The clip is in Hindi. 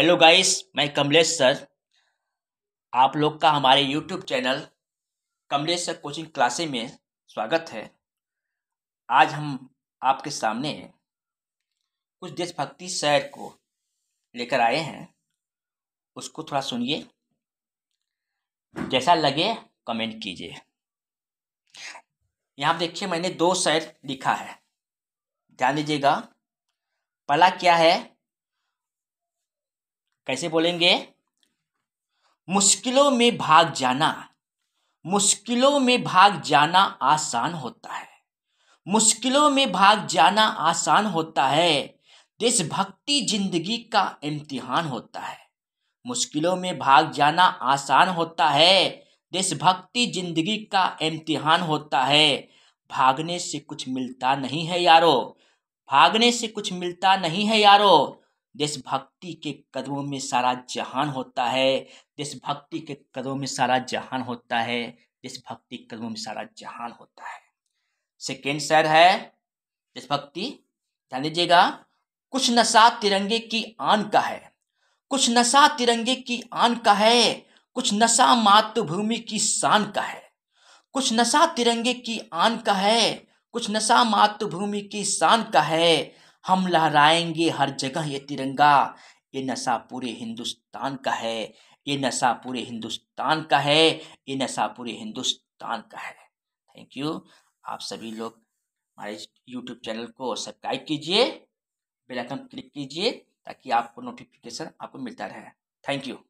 हेलो गाइस मैं कमलेश सर आप लोग का हमारे YouTube channel Kamlesh sir coaching क्लासे में स्वागत है आज हम आपके सामने कुछ देशभक्ति सैर को लेकर आए हैं उसको थोड़ा सुनिए जैसा लगे कमेंट कीजिए यहाँ देखिए मैंने दो सैर लिखा है ध्यान दीजिएगा पहला क्या है कैसे बोलेंगे मुश्किलों में भाग जाना मुश्किलों में भाग जाना आसान होता है मुश्किलों में भाग जाना आसान होता है देशभक्ति जिंदगी का इम्तिहान होता है मुश्किलों में भाग जाना आसान होता है देशभक्ति जिंदगी का इम्तिहान होता है भागने से कुछ मिलता नहीं है यारो भागने से कुछ मिलता नहीं है यारो देशभक्ति के कदमों में सारा जहान होता है देशभक्ति के कदमों में सारा जहान होता है देशभक्ति के कदमों में सारा जहान होता है सेकेंड शहर है देशभक्ति ध्यान दीजिएगा कुछ नशा तिरंगे की आन का है कुछ नशा तिरंगे की आन का है कुछ नशा मातृभूमि की शान का है कुछ नशा तिरंगे की आन का है कुछ नशा मातृभूमि की शान का है हम लहराएंगे हर जगह ये तिरंगा ये नशा पूरे हिंदुस्तान का है ये नशा पूरे हिंदुस्तान का है ये नशा पूरे हिंदुस्तान का है थैंक यू आप सभी लोग हमारे यूट्यूब चैनल को सब्सक्राइब कीजिए बेल आइकन क्लिक कीजिए ताकि आपको नोटिफिकेशन आपको मिलता रहे थैंक यू